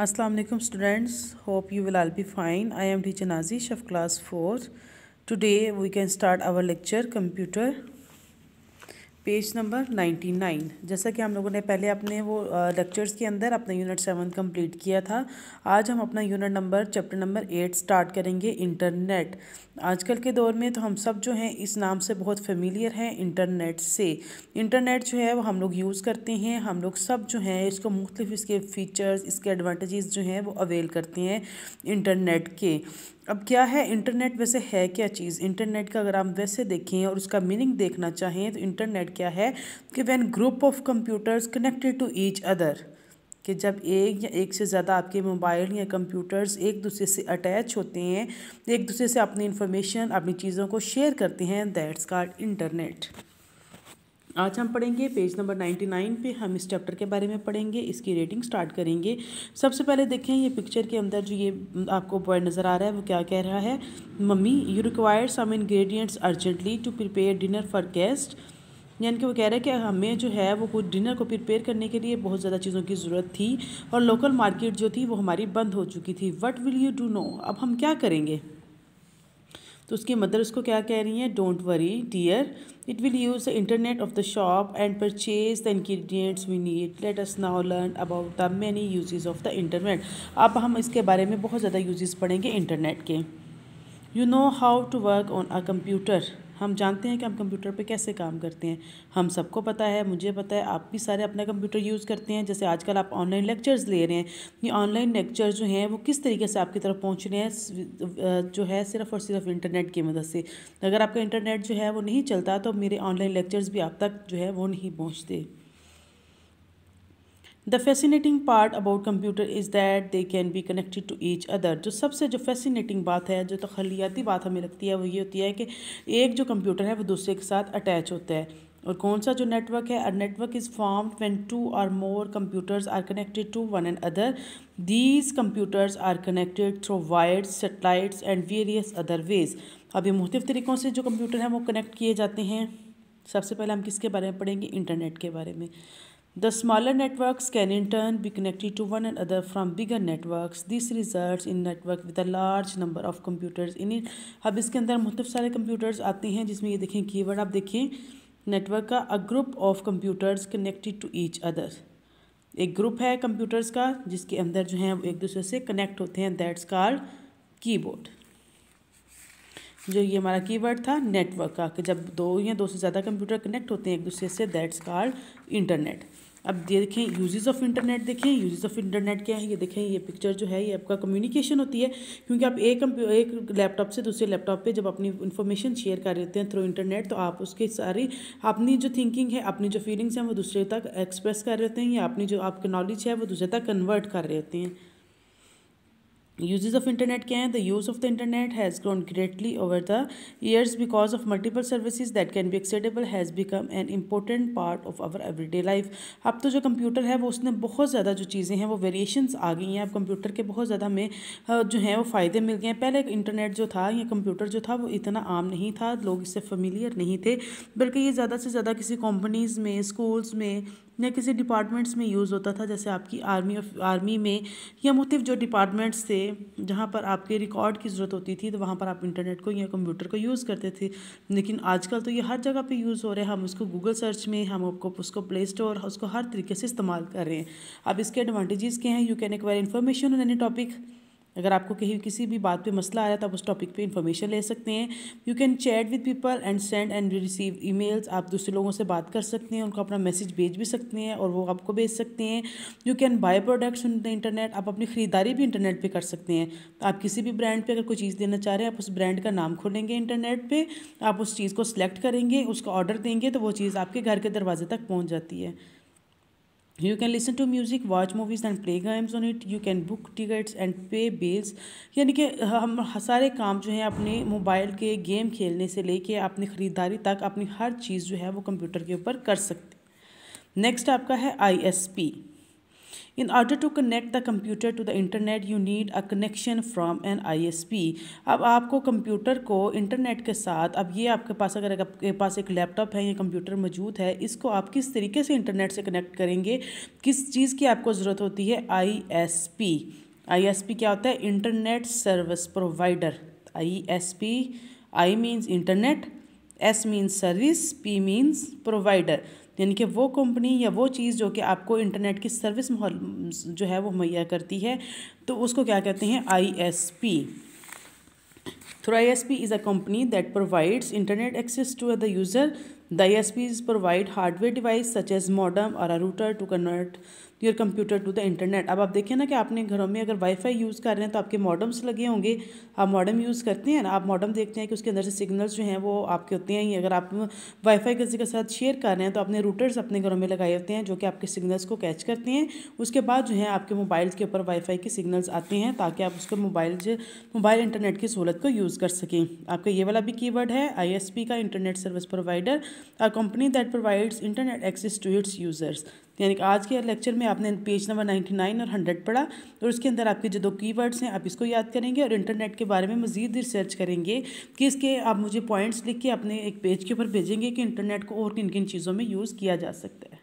अस्सलाम वालेकुम students hope you will all be fine I am teacher Naji Shaf class fourth today we can start our lecture computer page number ninety nine जैसा कि हम लोगों ने पहले अपने वो लेक्चर्स के अंदर अपना यूनिट सेवन कंप्लीट किया था आज हम अपना unit number chapter number eight start करेंगे इंटरनेट आजकल के दौर में तो हम सब जो हैं इस नाम से बहुत फेमिलियर हैं इंटरनेट से इंटरनेट जो है वो हम लोग यूज़ करते हैं हम लोग सब जो हैं इसको मुख्तफ इसके फ़ीचर्स इसके एडवांटेजेस जो हैं वो अवेल करते हैं इंटरनेट के अब क्या है इंटरनेट वैसे है क्या चीज़ इंटरनेट का अगर आप वैसे देखें और उसका मीनिंग देखना चाहें तो इंटरनेट क्या है कि one group of computers connected to each other कि जब एक या एक से ज़्यादा आपके मोबाइल या कंप्यूटर्स एक दूसरे से अटैच होते हैं एक दूसरे से अपनी इन्फॉर्मेशन अपनी चीज़ों को शेयर करते हैं दैट्स कार्ड इंटरनेट आज हम पढ़ेंगे पेज नंबर नाइन्टी नाइन पर हम इस चैप्टर के बारे में पढ़ेंगे इसकी रेटिंग स्टार्ट करेंगे सबसे पहले देखें ये पिक्चर के अंदर जो ये आपको बॉय नज़र आ रहा है वो क्या कह रहा है mummy you require some ingredients urgently to prepare dinner for guest यानी कि वो कह रहे हैं कि हमें जो है वो कुछ डिनर को प्रिपेयर करने के लिए बहुत ज़्यादा चीज़ों की ज़रूरत थी और लोकल मार्केट जो थी वो हमारी बंद हो चुकी थी what will you do now अब हम क्या करेंगे तो उसकी मदर उसको क्या कह रही है don't worry dear it will use the internet of the shop and purchase the ingredients we need let us now learn about the many uses of the internet अब हम इसके बारे में बहुत ज़्यादा यूजेस पढ़ेंगे इंटरनेट के you know how to work on a computer हम जानते हैं कि हम कंप्यूटर पे कैसे काम करते हैं हम सबको पता है मुझे पता है आप भी सारे अपना कंप्यूटर यूज़ करते हैं जैसे आजकल आप ऑनलाइन लेक्चर्स ले रहे हैं ये ऑनलाइन लेक्चर जो हैं वो किस तरीके से आपकी तरफ पहुँच रहे हैं जो है सिर्फ और सिर्फ इंटरनेट की मदद से अगर आपका इंटरनेट जो है वो नहीं चलता तो मेरे ऑनलाइन लेक्चर्स भी आप तक जो है वो नहीं पहुँचते the fascinating part about computer is that they can be connected to each other जो सबसे जो फैसिनेटिंग बात है जो तखलियाती बात हमें लगती है वो ये होती है कि एक जो कंप्यूटर है वो दूसरे के साथ अटैच होता है और कौन सा जो नेटवर्क है a network is form when two or more computers are connected to one and other these computers are connected through wires satellites and various other ways अब ये मुख्तफ तरीक़ों से जो कंप्यूटर हैं वो कनेक्ट किए जाते हैं सबसे पहले हम किसके बारे में पढ़ेंगे इंटरनेट के बारे में The smaller networks can in turn be connected to one another from bigger networks. This results in network with a large number of computers in it. अब इसके अंदर मुख्तु सारे computers आते हैं जिसमें ये देखें की वर्ड आप देखें नेटवर्क का a group of computers connected to each other एक ग्रुप है कंप्यूटर्स का जिसके अंदर जो है वो एक दूसरे से कनेक्ट होते हैं दैट्स कॉल्ड कीबोर्ड जो ये हमारा कीवर्ड था नेटवर्क का कि जब दो या दो से ज़्यादा कंप्यूटर कनेक्ट होते हैं एक दूसरे से दैट्स कार्ड इंटरनेट अब देखें यूजेस ऑफ इंटरनेट देखें यूजेस ऑफ इंटरनेट क्या है ये देखें ये पिक्चर जो है ये आपका कम्युनिकेशन होती है क्योंकि आप एक एक लैपटॉप से दूसरे लैपटॉप पे जब अपनी इन्फॉर्मेशन शेयर कर लेते हैं थ्रू इंटरनेट तो आप उसके सारी अपनी जो थिंकिंग है अपनी जो फीलिंग्स हैं वो दूसरे तक एक्सप्रेस कर रहे होते हैं या अपनी जो आपकी नॉलेज है वो दूसरे तक कन्वर्ट कर रहे होते हैं uses of internet kya hai the use of the internet has grown greatly over the years because of multiple services that can be accessible has become an important part of our everyday life अब तो जो computer है वो उसने बहुत ज़्यादा जो चीज़ें हैं वो वेरिएशंस आ गई हैं अब कंप्यूटर के बहुत ज़्यादा हमें जो हैं वो फ़ायदे मिल गए हैं पहले इंटरनेट जो था या कंप्यूटर जो था वो इतना आम नहीं था लोग इससे फेमिलियर नहीं थे बल्कि ये ज़्यादा से ज़्यादा किसी कंपनीज़ में स्कूल्स में या किसी डिपार्टमेंट्स में यूज़ होता था जैसे आपकी आर्मी ऑफ़ आर्मी में या मुख्तफ जो डिपार्टमेंट्स थे जहाँ पर आपके रिकॉर्ड की ज़रूरत होती थी तो वहाँ पर आप इंटरनेट को या कंप्यूटर को यूज़ करते थे लेकिन आजकल तो ये हर जगह पर यूज़ हो रहा है हम उसको गूगल सर्च में हम आपको उसको प्ले स्टोर उसको हर तरीके से इस्तेमाल कर रहे हैं अब इसके एडवांटेजेस के हैं you can acquire information on any topic अगर आपको कहीं किसी भी बात पे मसला आया तो आप उस टॉपिक पे इन्फॉर्मेशन ले सकते हैं you can chat with people and send and receive emails आप दूसरे लोगों से बात कर सकते हैं उनको अपना मैसेज भेज भी सकते हैं और वो आपको भेज सकते हैं you can buy products on the internet आप अपनी ख़रीदारी भी इंटरनेट पर कर सकते हैं तो आप किसी भी ब्रांड पर अगर कोई चीज़ देना चाह रहे हैं आप उस ब्रांड का नाम खोलेंगे इंटरनेट पर आप उस चीज़ को सिलेक्ट करेंगे उसका ऑर्डर देंगे तो वो चीज़ आपके घर के दरवाजे तक पहुँच जाती है you can listen to music watch movies and play games on it you can book tickets and pay bills यानी कि हम सारे काम जो हैं अपने मोबाइल के गेम खेलने से लेके अपनी ख़रीदारी तक अपनी हर चीज़ जो है वो कंप्यूटर के ऊपर कर सकते नेक्स्ट आपका है I S P In order to connect the computer to the internet, you need a connection from an ISP. अब आपको कंप्यूटर को इंटरनेट के साथ अब ये आपके पास अगर आपके पास एक लैपटॉप है या कंप्यूटर मौजूद है इसको आप किस तरीके से इंटरनेट से कनेक्ट करेंगे किस चीज़ की आपको ज़रूरत होती है एस पी क्या होता है internet service provider P I means internet S means service P means provider यानी कि वो कंपनी या वो चीज़ जो कि आपको इंटरनेट की सर्विस जो है वो मुहैया करती है तो उसको क्या कहते हैं I S P through I S P is a company that provides internet access to the user the I S P is provide hardware device such as modem or a router to convert your computer to the internet अब आप देखिए ना कि आपने घरों में अगर wifi use कर रहे हैं तो आपके मॉडम्स लगे होंगे आप मॉडम यूज़ करते हैं ना आप मॉडम देखते हैं कि उसके अंदर से सिग्नल्स जो हैं वो आपके होते हैं ही अगर आप वाईफाई किसी के साथ शेयर कर रहे हैं तो आपने रूटर्स अपने घरों में लगाए होते हैं जो कि आपके सिग्नल्स को कैच करते हैं उसके बाद जो है आपके मोबाइल के ऊपर वाईफाई के सिग्नल्स आते हैं ताकि आप उसको मोबाइल मोबाइल इंटरनेट की सहूलत को यूज़ कर सकें आपका ये वाला भी वर्ड है पी का internet service provider a company that provides internet access to its users यानी कि आज के लेक्चर में आपने पेज नंबर नाइन्टी नाइन और हंड्रेड पढ़ा और उसके अंदर आपके जो दो की वर्ड्स हैं आप इसको याद करेंगे और इंटरनेट के बारे में मजीद रिसर्च करेंगे कि इसके आप मुझे पॉइंट्स लिख के अपने एक पेज के ऊपर भेजेंगे कि इंटरनेट को और किन किन चीज़ों में यूज़ किया जा सकता है